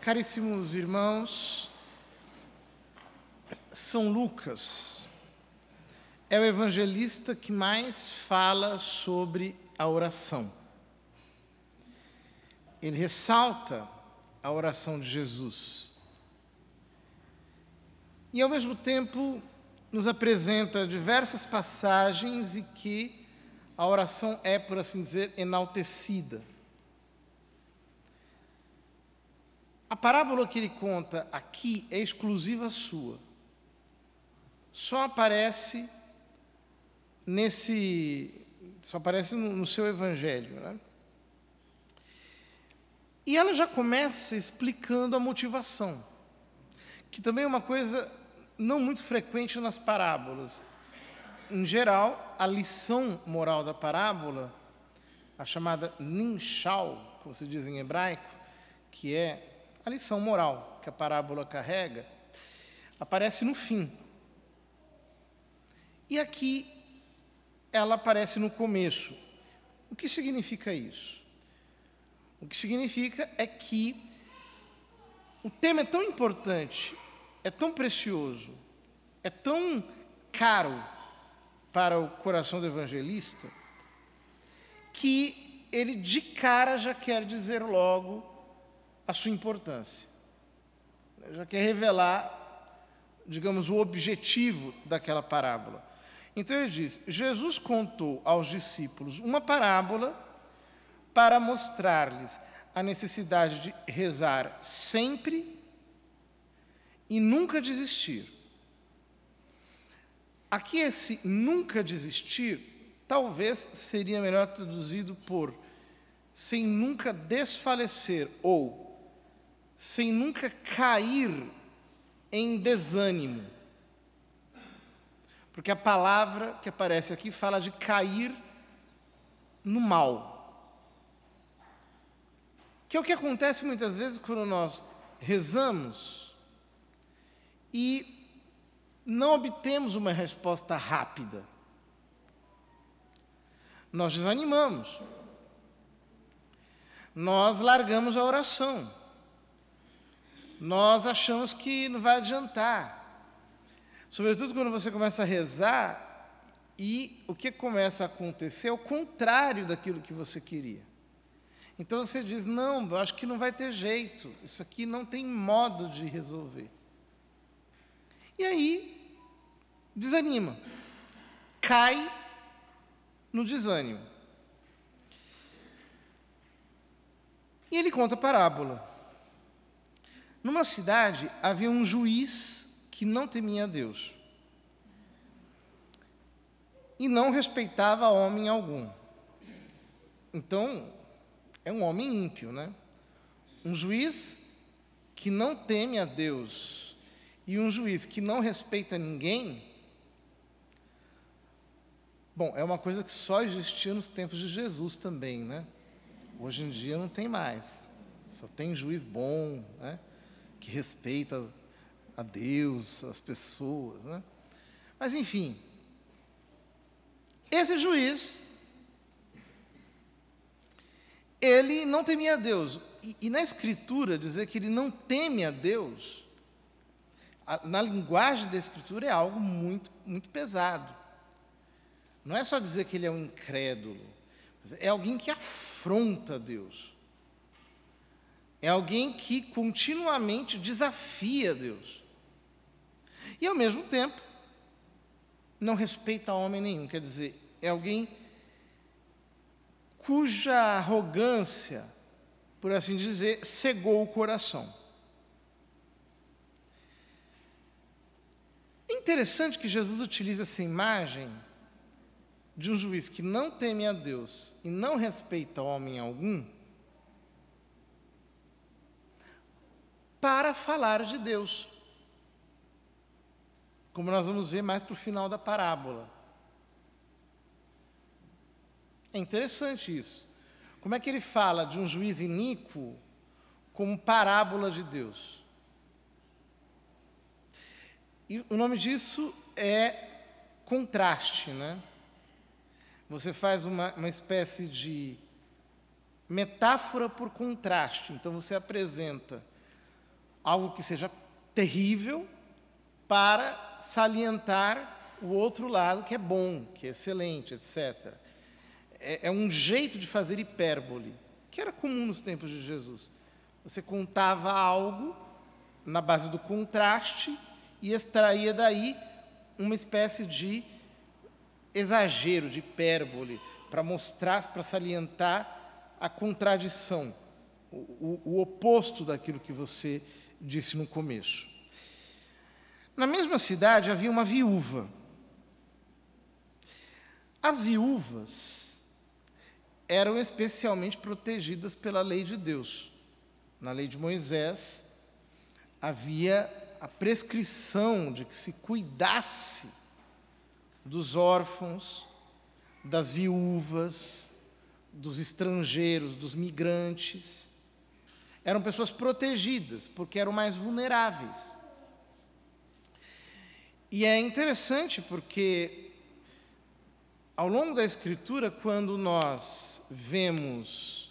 Caríssimos irmãos, São Lucas é o evangelista que mais fala sobre a oração. Ele ressalta a oração de Jesus. E, ao mesmo tempo, nos apresenta diversas passagens em que a oração é, por assim dizer, enaltecida. A parábola que ele conta aqui é exclusiva sua. Só aparece nesse. Só aparece no, no seu evangelho. Né? E ela já começa explicando a motivação, que também é uma coisa não muito frequente nas parábolas. Em geral, a lição moral da parábola, a chamada ninshal, como se diz em hebraico, que é a lição moral que a parábola carrega aparece no fim. E aqui ela aparece no começo. O que significa isso? O que significa é que o tema é tão importante, é tão precioso, é tão caro para o coração do evangelista, que ele de cara já quer dizer logo a sua importância. Já quer revelar, digamos, o objetivo daquela parábola. Então ele diz: Jesus contou aos discípulos uma parábola para mostrar-lhes a necessidade de rezar sempre e nunca desistir. Aqui, esse nunca desistir talvez seria melhor traduzido por sem nunca desfalecer ou sem nunca cair em desânimo. Porque a palavra que aparece aqui fala de cair no mal. Que é o que acontece muitas vezes quando nós rezamos e não obtemos uma resposta rápida. Nós desanimamos. Nós largamos a oração nós achamos que não vai adiantar. Sobretudo quando você começa a rezar e o que começa a acontecer é o contrário daquilo que você queria. Então você diz: não, eu acho que não vai ter jeito, isso aqui não tem modo de resolver. E aí, desanima, cai no desânimo. E ele conta a parábola. Numa cidade havia um juiz que não temia a Deus e não respeitava homem algum. Então, é um homem ímpio, né? Um juiz que não teme a Deus e um juiz que não respeita ninguém. Bom, é uma coisa que só existia nos tempos de Jesus também, né? Hoje em dia não tem mais. Só tem juiz bom, né? que respeita a Deus, as pessoas. Né? Mas, enfim, esse juiz, ele não temia a Deus. E, e na Escritura, dizer que ele não teme a Deus, a, na linguagem da Escritura, é algo muito, muito pesado. Não é só dizer que ele é um incrédulo, é alguém que afronta Deus. É alguém que continuamente desafia Deus. E ao mesmo tempo, não respeita homem nenhum. Quer dizer, é alguém cuja arrogância, por assim dizer, cegou o coração. É interessante que Jesus utiliza essa imagem de um juiz que não teme a Deus e não respeita homem algum para falar de Deus. Como nós vamos ver mais para o final da parábola. É interessante isso. Como é que ele fala de um juiz iníquo como parábola de Deus? E o nome disso é contraste, né? Você faz uma, uma espécie de metáfora por contraste. Então você apresenta algo que seja terrível, para salientar o outro lado que é bom, que é excelente, etc. É, é um jeito de fazer hipérbole, que era comum nos tempos de Jesus. Você contava algo na base do contraste e extraía daí uma espécie de exagero, de hipérbole, para mostrar, para salientar a contradição, o, o, o oposto daquilo que você disse no começo. Na mesma cidade havia uma viúva. As viúvas eram especialmente protegidas pela lei de Deus. Na lei de Moisés havia a prescrição de que se cuidasse dos órfãos, das viúvas, dos estrangeiros, dos migrantes. Eram pessoas protegidas, porque eram mais vulneráveis. E é interessante porque, ao longo da Escritura, quando nós vemos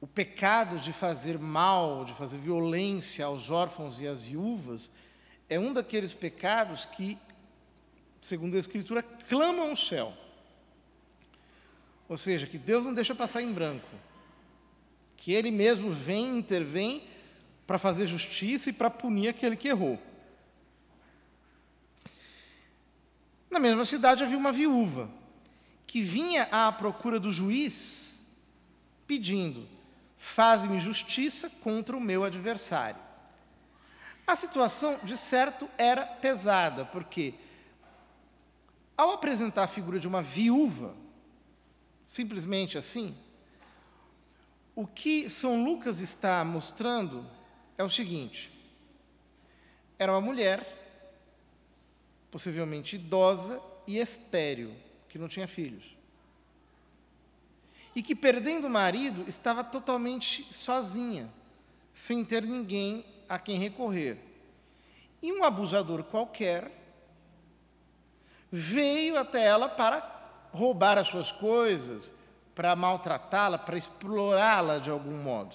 o pecado de fazer mal, de fazer violência aos órfãos e às viúvas, é um daqueles pecados que, segundo a Escritura, clamam o céu. Ou seja, que Deus não deixa passar em branco que ele mesmo vem, intervém para fazer justiça e para punir aquele que errou. Na mesma cidade havia uma viúva que vinha à procura do juiz pedindo: Faz-me justiça contra o meu adversário. A situação, de certo, era pesada, porque ao apresentar a figura de uma viúva, simplesmente assim, o que São Lucas está mostrando é o seguinte: era uma mulher, possivelmente idosa e estéril, que não tinha filhos. E que, perdendo o marido, estava totalmente sozinha, sem ter ninguém a quem recorrer. E um abusador qualquer veio até ela para roubar as suas coisas, para maltratá-la, para explorá-la de algum modo.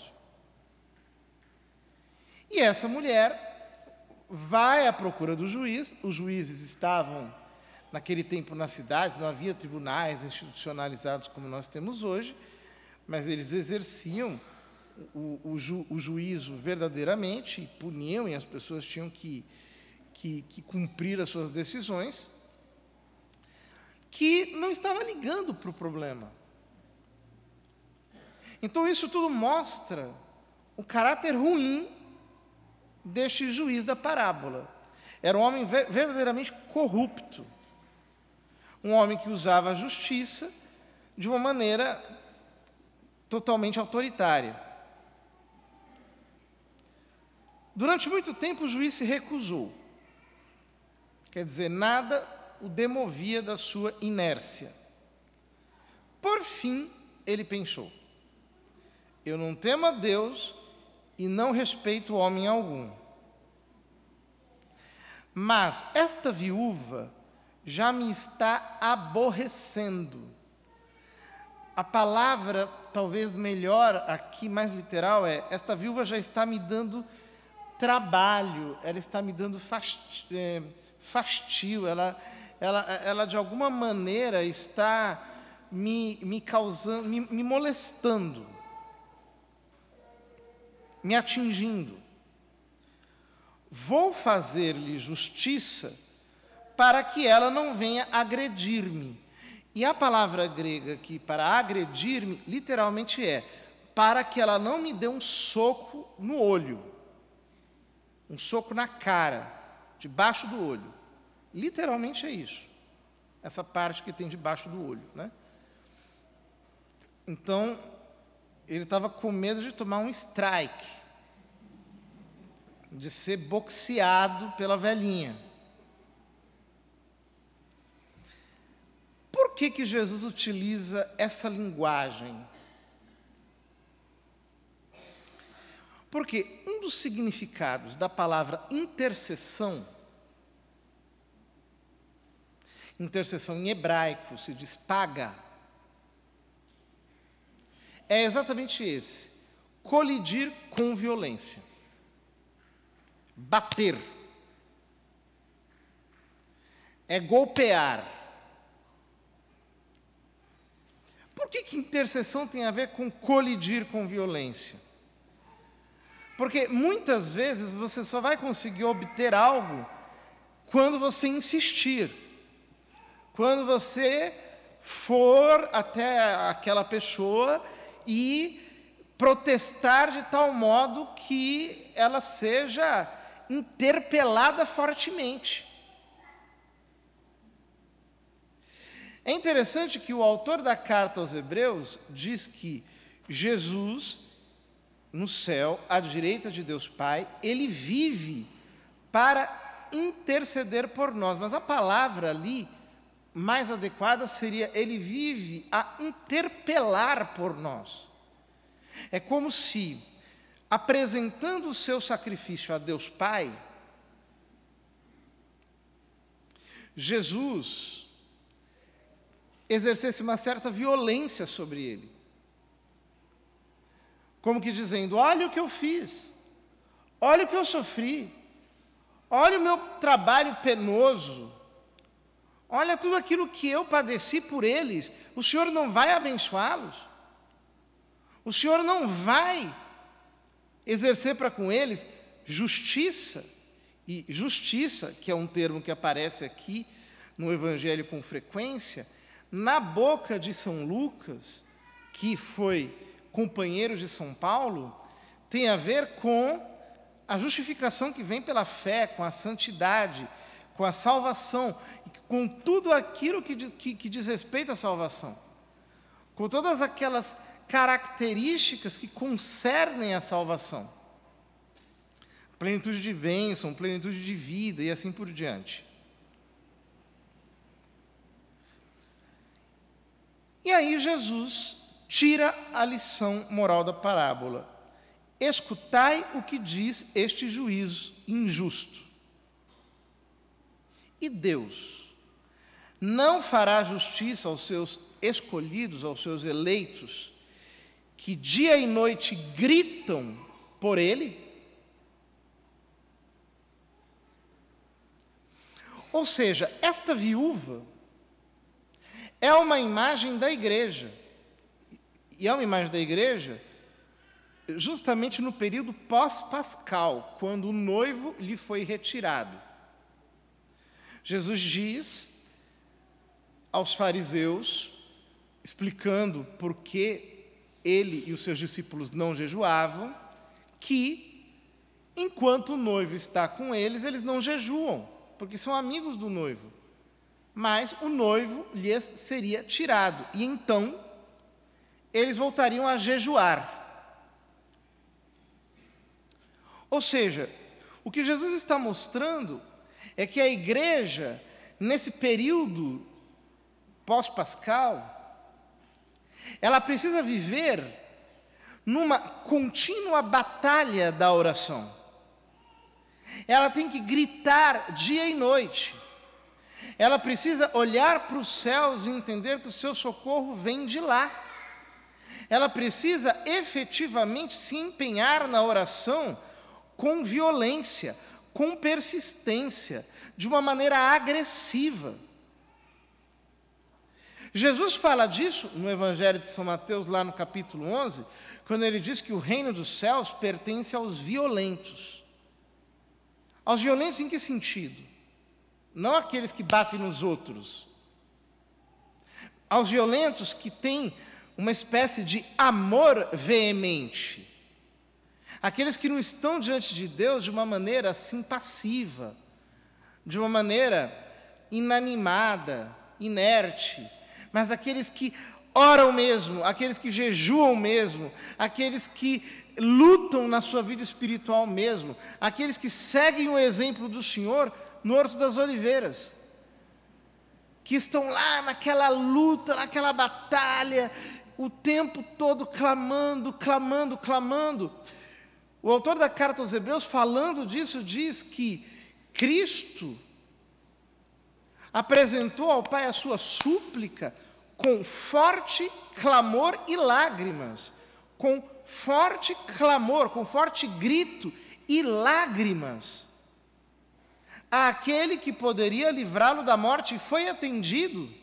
E essa mulher vai à procura do juiz, os juízes estavam naquele tempo nas cidades, não havia tribunais institucionalizados como nós temos hoje, mas eles exerciam o, o, ju, o juízo verdadeiramente, e puniam, e as pessoas tinham que, que, que cumprir as suas decisões, que não estava ligando para o problema. Então isso tudo mostra o caráter ruim deste juiz da parábola. Era um homem verdadeiramente corrupto. Um homem que usava a justiça de uma maneira totalmente autoritária. Durante muito tempo o juiz se recusou. Quer dizer, nada o demovia da sua inércia. Por fim, ele pensou: eu não temo a Deus e não respeito homem algum. Mas esta viúva já me está aborrecendo. A palavra, talvez melhor aqui, mais literal, é: esta viúva já está me dando trabalho, ela está me dando eh, fastio, ela, ela, ela de alguma maneira está me, me causando, me, me molestando me atingindo. Vou fazer-lhe justiça para que ela não venha agredir-me. E a palavra grega aqui para agredir-me, literalmente é para que ela não me dê um soco no olho, um soco na cara, debaixo do olho. Literalmente é isso. Essa parte que tem debaixo do olho, né? Então, ele estava com medo de tomar um strike, de ser boxeado pela velhinha. Por que, que Jesus utiliza essa linguagem? Porque um dos significados da palavra intercessão, intercessão em hebraico se diz paga, é exatamente esse: colidir com violência, bater, é golpear. Por que, que intercessão tem a ver com colidir com violência? Porque muitas vezes você só vai conseguir obter algo quando você insistir, quando você for até aquela pessoa e protestar de tal modo que ela seja interpelada fortemente. É interessante que o autor da carta aos Hebreus diz que Jesus, no céu, à direita de Deus Pai, ele vive para interceder por nós, mas a palavra ali mais adequada seria: ele vive a interpelar por nós. É como se, apresentando o seu sacrifício a Deus Pai, Jesus exercesse uma certa violência sobre ele. Como que dizendo: olha o que eu fiz, olha o que eu sofri, olha o meu trabalho penoso Olha tudo aquilo que eu padeci por eles, o Senhor não vai abençoá-los? O Senhor não vai exercer para com eles justiça? E justiça, que é um termo que aparece aqui no Evangelho com frequência, na boca de São Lucas, que foi companheiro de São Paulo, tem a ver com a justificação que vem pela fé, com a santidade com a salvação, com tudo aquilo que, que, que diz respeito à salvação, com todas aquelas características que concernem a salvação plenitude de bênção, plenitude de vida e assim por diante. E aí Jesus tira a lição moral da parábola. Escutai o que diz este juízo injusto. E Deus não fará justiça aos seus escolhidos, aos seus eleitos, que dia e noite gritam por Ele? Ou seja, esta viúva é uma imagem da igreja. E é uma imagem da igreja justamente no período pós-pascal, quando o noivo lhe foi retirado. Jesus diz aos fariseus, explicando por que ele e os seus discípulos não jejuavam, que enquanto o noivo está com eles, eles não jejuam, porque são amigos do noivo. Mas o noivo lhes seria tirado, e então eles voltariam a jejuar. Ou seja, o que Jesus está mostrando é que a igreja, nesse período pós-pascal, ela precisa viver numa contínua batalha da oração. Ela tem que gritar dia e noite. Ela precisa olhar para os céus e entender que o seu socorro vem de lá. Ela precisa efetivamente se empenhar na oração com violência, com persistência, de uma maneira agressiva. Jesus fala disso no Evangelho de São Mateus, lá no capítulo 11, quando ele diz que o reino dos céus pertence aos violentos. Aos violentos em que sentido? Não aqueles que batem nos outros. Aos violentos que têm uma espécie de amor veemente. Aqueles que não estão diante de Deus de uma maneira assim passiva, de uma maneira inanimada, inerte, mas aqueles que oram mesmo, aqueles que jejuam mesmo, aqueles que lutam na sua vida espiritual mesmo, aqueles que seguem o exemplo do Senhor no Horto das Oliveiras, que estão lá naquela luta, naquela batalha, o tempo todo clamando, clamando, clamando. O autor da carta aos Hebreus, falando disso, diz que Cristo apresentou ao Pai a sua súplica com forte clamor e lágrimas, com forte clamor, com forte grito e lágrimas. Aquele que poderia livrá-lo da morte foi atendido.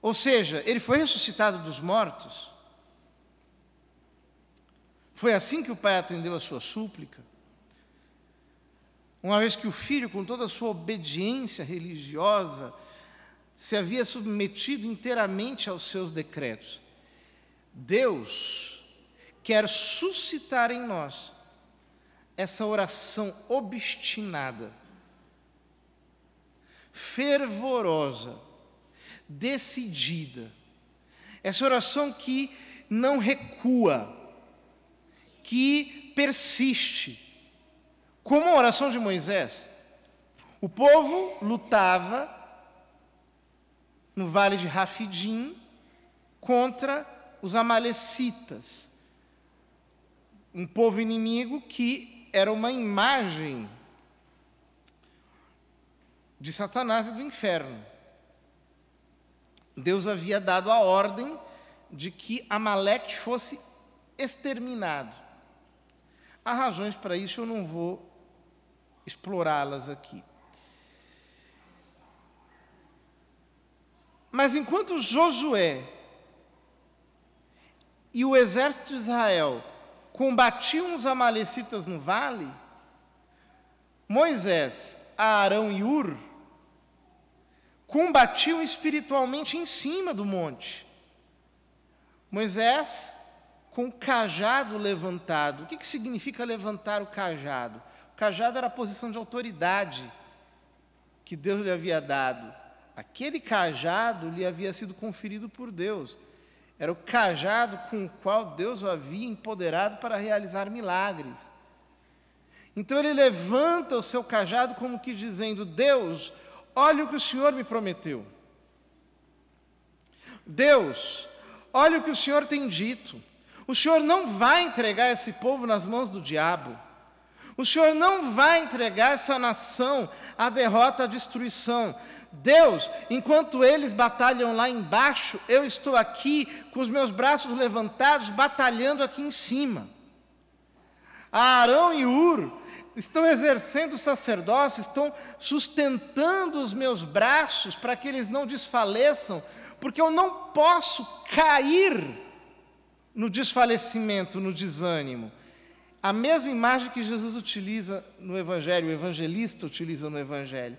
Ou seja, ele foi ressuscitado dos mortos. Foi assim que o pai atendeu a sua súplica. Uma vez que o filho, com toda a sua obediência religiosa, se havia submetido inteiramente aos seus decretos. Deus quer suscitar em nós essa oração obstinada, fervorosa, decidida, essa oração que não recua, que persiste. Como a oração de Moisés, o povo lutava no vale de Rafidim contra os amalecitas, um povo inimigo que era uma imagem de Satanás e do inferno. Deus havia dado a ordem de que Amaleque fosse exterminado. Há razões para isso, eu não vou explorá-las aqui. Mas enquanto Josué e o exército de Israel combatiam os amalecitas no vale, Moisés, Arão e Ur combatiam espiritualmente em cima do monte. Moisés com o cajado levantado. O que, que significa levantar o cajado? O cajado era a posição de autoridade que Deus lhe havia dado. Aquele cajado lhe havia sido conferido por Deus. Era o cajado com o qual Deus o havia empoderado para realizar milagres. Então ele levanta o seu cajado como que dizendo: Deus, olha o que o Senhor me prometeu. Deus, olha o que o Senhor tem dito. O Senhor não vai entregar esse povo nas mãos do diabo. O Senhor não vai entregar essa nação à derrota, à destruição. Deus, enquanto eles batalham lá embaixo, eu estou aqui com os meus braços levantados, batalhando aqui em cima. Arão e Ur estão exercendo o sacerdócio, estão sustentando os meus braços para que eles não desfaleçam, porque eu não posso cair no desfalecimento, no desânimo. A mesma imagem que Jesus utiliza no Evangelho, o evangelista utiliza no Evangelho.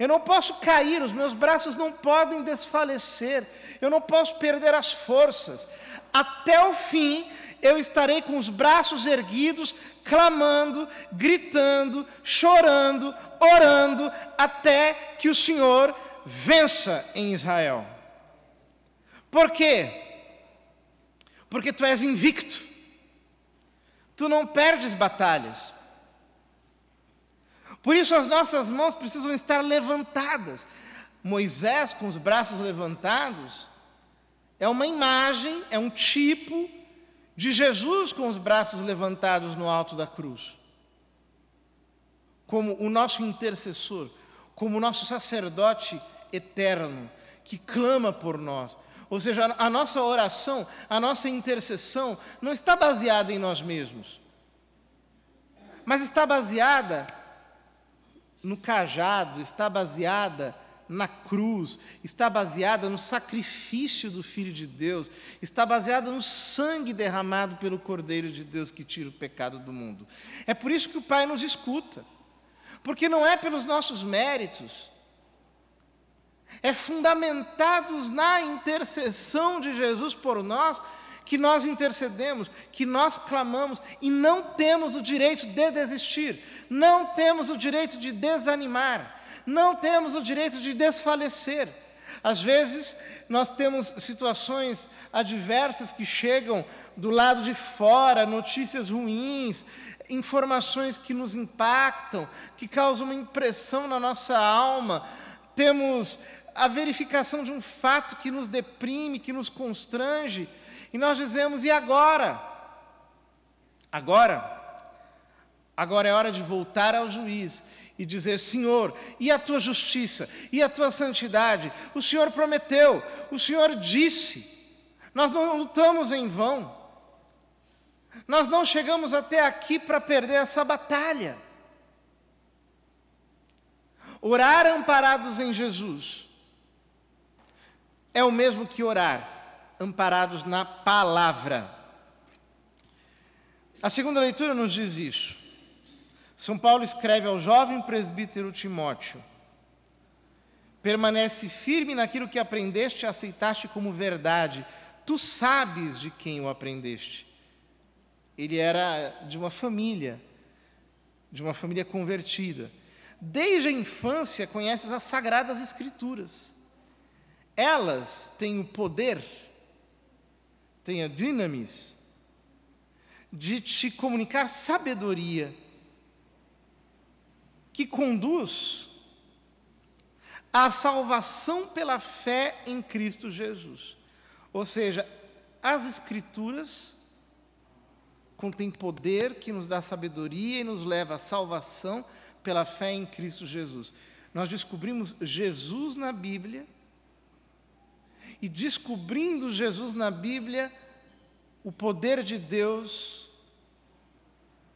Eu não posso cair, os meus braços não podem desfalecer, eu não posso perder as forças. Até o fim, eu estarei com os braços erguidos, clamando, gritando, chorando, orando, até que o Senhor vença em Israel. Por quê? porque tu és invicto, tu não perdes batalhas. Por isso as nossas mãos precisam estar levantadas. Moisés com os braços levantados é uma imagem, é um tipo de Jesus com os braços levantados no alto da cruz. Como o nosso intercessor, como o nosso sacerdote eterno que clama por nós, ou seja, a nossa oração, a nossa intercessão não está baseada em nós mesmos, mas está baseada no cajado, está baseada na cruz, está baseada no sacrifício do Filho de Deus, está baseada no sangue derramado pelo Cordeiro de Deus que tira o pecado do mundo. É por isso que o Pai nos escuta, porque não é pelos nossos méritos, é fundamentados na intercessão de Jesus por nós, que nós intercedemos, que nós clamamos e não temos o direito de desistir, não temos o direito de desanimar, não temos o direito de desfalecer. Às vezes, nós temos situações adversas que chegam do lado de fora, notícias ruins, informações que nos impactam, que causam uma impressão na nossa alma. Temos a verificação de um fato que nos deprime, que nos constrange, e nós dizemos: e agora? Agora? Agora é hora de voltar ao juiz e dizer: Senhor, e a tua justiça, e a tua santidade? O Senhor prometeu, o Senhor disse. Nós não lutamos em vão. Nós não chegamos até aqui para perder essa batalha. Orar amparados em Jesus é o mesmo que orar, amparados na palavra. A segunda leitura nos diz isso. São Paulo escreve ao jovem presbítero Timóteo: Permanece firme naquilo que aprendeste e aceitaste como verdade. Tu sabes de quem o aprendeste. Ele era de uma família, de uma família convertida. Desde a infância conheces as sagradas escrituras elas têm o poder, têm a dinamis, de te comunicar sabedoria que conduz à salvação pela fé em Cristo Jesus. Ou seja, as Escrituras contêm poder que nos dá sabedoria e nos leva à salvação pela fé em Cristo Jesus. Nós descobrimos Jesus na Bíblia e descobrindo Jesus na Bíblia, o poder de Deus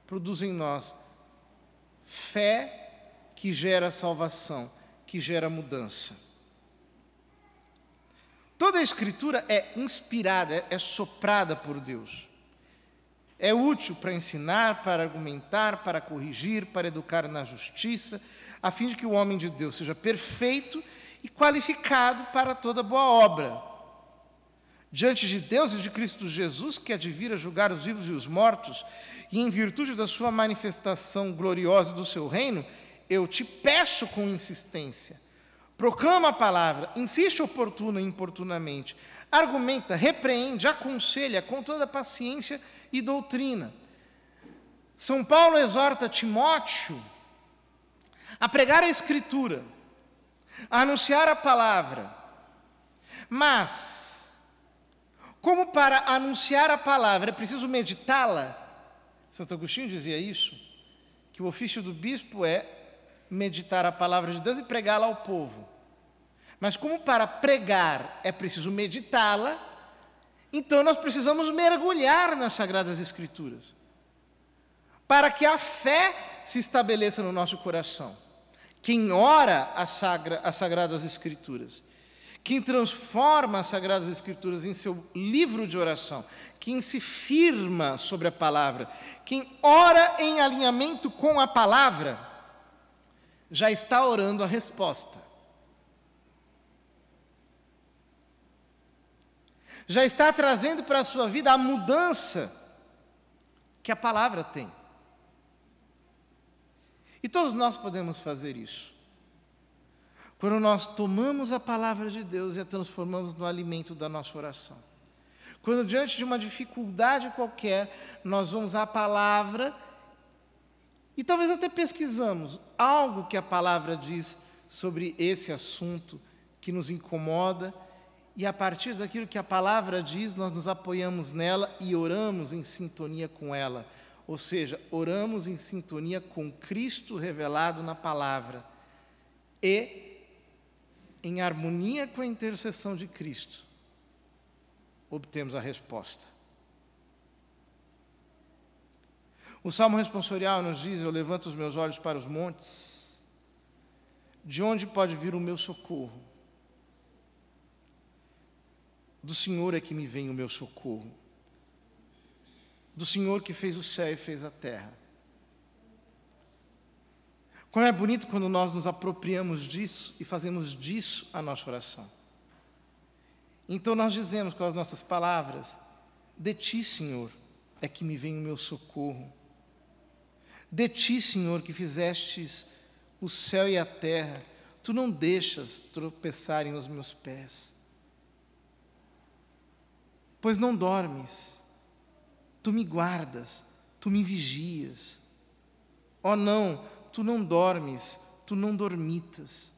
produz em nós fé que gera salvação, que gera mudança. Toda a Escritura é inspirada, é soprada por Deus. É útil para ensinar, para argumentar, para corrigir, para educar na justiça, a fim de que o homem de Deus seja perfeito e qualificado para toda boa obra. Diante de Deus e de Cristo Jesus, que advira julgar os vivos e os mortos, e em virtude da sua manifestação gloriosa do seu reino, eu te peço com insistência. Proclama a palavra, insiste oportuna e importunamente, argumenta, repreende, aconselha com toda paciência e doutrina. São Paulo exorta Timóteo a pregar a Escritura a anunciar a palavra. Mas, como para anunciar a palavra é preciso meditá-la, Santo Agostinho dizia isso, que o ofício do bispo é meditar a palavra de Deus e pregá-la ao povo. Mas, como para pregar é preciso meditá-la, então nós precisamos mergulhar nas Sagradas Escrituras, para que a fé se estabeleça no nosso coração quem ora as, sagra, as Sagradas Escrituras, quem transforma as Sagradas Escrituras em seu livro de oração, quem se firma sobre a palavra, quem ora em alinhamento com a palavra, já está orando a resposta. Já está trazendo para a sua vida a mudança que a palavra tem. E todos nós podemos fazer isso. Quando nós tomamos a palavra de Deus e a transformamos no alimento da nossa oração. Quando, diante de uma dificuldade qualquer, nós vamos à palavra e talvez até pesquisamos algo que a palavra diz sobre esse assunto que nos incomoda, e a partir daquilo que a palavra diz, nós nos apoiamos nela e oramos em sintonia com ela. Ou seja, oramos em sintonia com Cristo revelado na palavra e em harmonia com a intercessão de Cristo, obtemos a resposta. O salmo responsorial nos diz: Eu levanto os meus olhos para os montes, de onde pode vir o meu socorro? Do Senhor é que me vem o meu socorro do Senhor que fez o céu e fez a terra. Como é bonito quando nós nos apropriamos disso e fazemos disso a nossa oração. Então nós dizemos com as nossas palavras: De ti, Senhor, é que me vem o meu socorro. De ti, Senhor, que fizestes o céu e a terra, tu não deixas tropeçarem os meus pés. Pois não dormes Tu me guardas, tu me vigias. Ó oh, não, tu não dormes, tu não dormitas,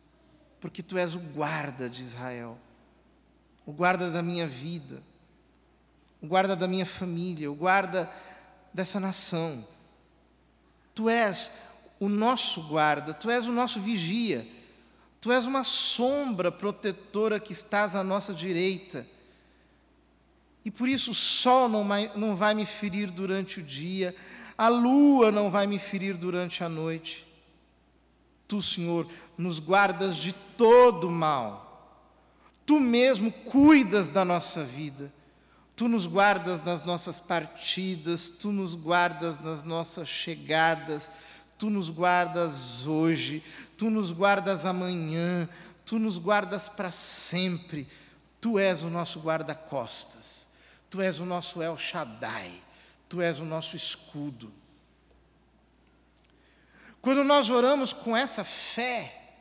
porque tu és o guarda de Israel, o guarda da minha vida, o guarda da minha família, o guarda dessa nação. Tu és o nosso guarda, tu és o nosso vigia, tu és uma sombra protetora que estás à nossa direita. E por isso o sol não vai, não vai me ferir durante o dia, a lua não vai me ferir durante a noite. Tu, Senhor, nos guardas de todo mal. Tu mesmo cuidas da nossa vida. Tu nos guardas nas nossas partidas, tu nos guardas nas nossas chegadas, tu nos guardas hoje, tu nos guardas amanhã, tu nos guardas para sempre. Tu és o nosso guarda-costas. Tu és o nosso El Shaddai, Tu és o nosso escudo. Quando nós oramos com essa fé,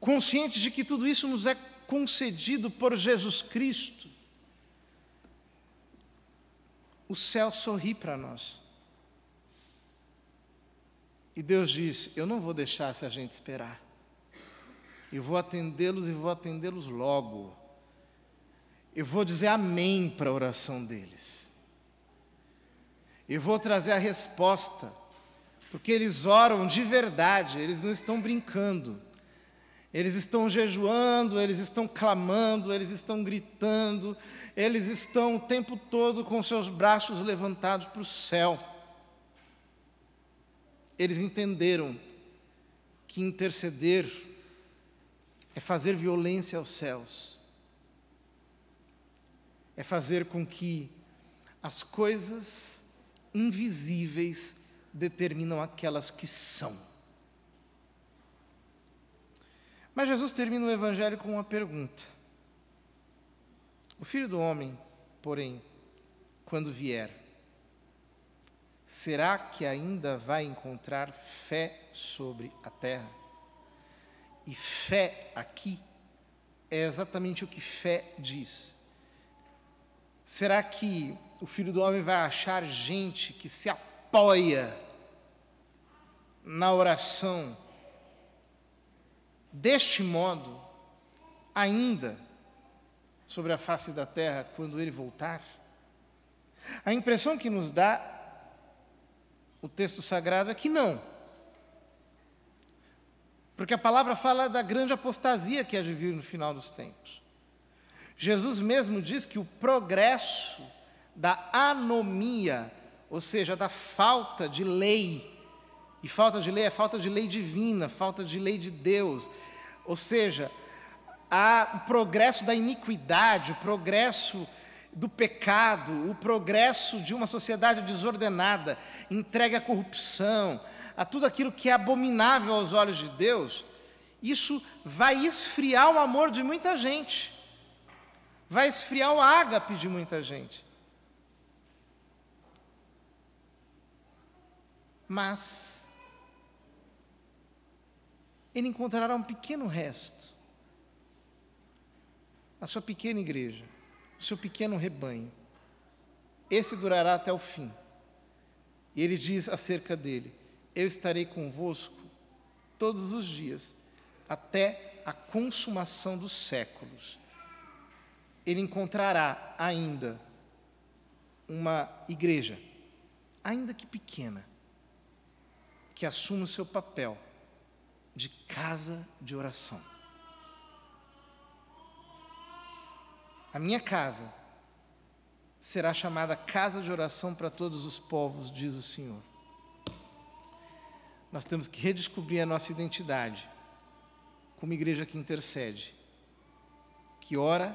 conscientes de que tudo isso nos é concedido por Jesus Cristo, o céu sorri para nós. E Deus diz: Eu não vou deixar essa gente esperar. Eu vou atendê-los e vou atendê-los logo. Eu vou dizer amém para a oração deles. Eu vou trazer a resposta, porque eles oram de verdade, eles não estão brincando. Eles estão jejuando, eles estão clamando, eles estão gritando, eles estão o tempo todo com seus braços levantados para o céu. Eles entenderam que interceder é fazer violência aos céus é fazer com que as coisas invisíveis determinam aquelas que são. Mas Jesus termina o Evangelho com uma pergunta. O filho do homem, porém, quando vier, será que ainda vai encontrar fé sobre a terra? E fé aqui é exatamente o que fé diz. Será que o filho do homem vai achar gente que se apoia na oração deste modo ainda sobre a face da terra quando ele voltar? A impressão que nos dá o texto sagrado é que não. Porque a palavra fala da grande apostasia que há de vir no final dos tempos. Jesus mesmo diz que o progresso da anomia, ou seja, da falta de lei, e falta de lei é falta de lei divina, falta de lei de Deus, ou seja, o progresso da iniquidade, o progresso do pecado, o progresso de uma sociedade desordenada, entregue à corrupção, a tudo aquilo que é abominável aos olhos de Deus, isso vai esfriar o amor de muita gente. Vai esfriar o ágape de muita gente. Mas ele encontrará um pequeno resto. A sua pequena igreja, o seu pequeno rebanho. Esse durará até o fim. E ele diz acerca dele: Eu estarei convosco todos os dias, até a consumação dos séculos ele encontrará ainda uma igreja, ainda que pequena, que assuma o seu papel de casa de oração. A minha casa será chamada casa de oração para todos os povos, diz o Senhor. Nós temos que redescobrir a nossa identidade como igreja que intercede, que ora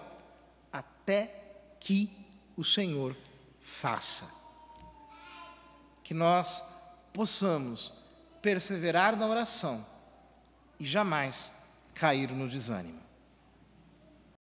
até que o Senhor faça. Que nós possamos perseverar na oração e jamais cair no desânimo.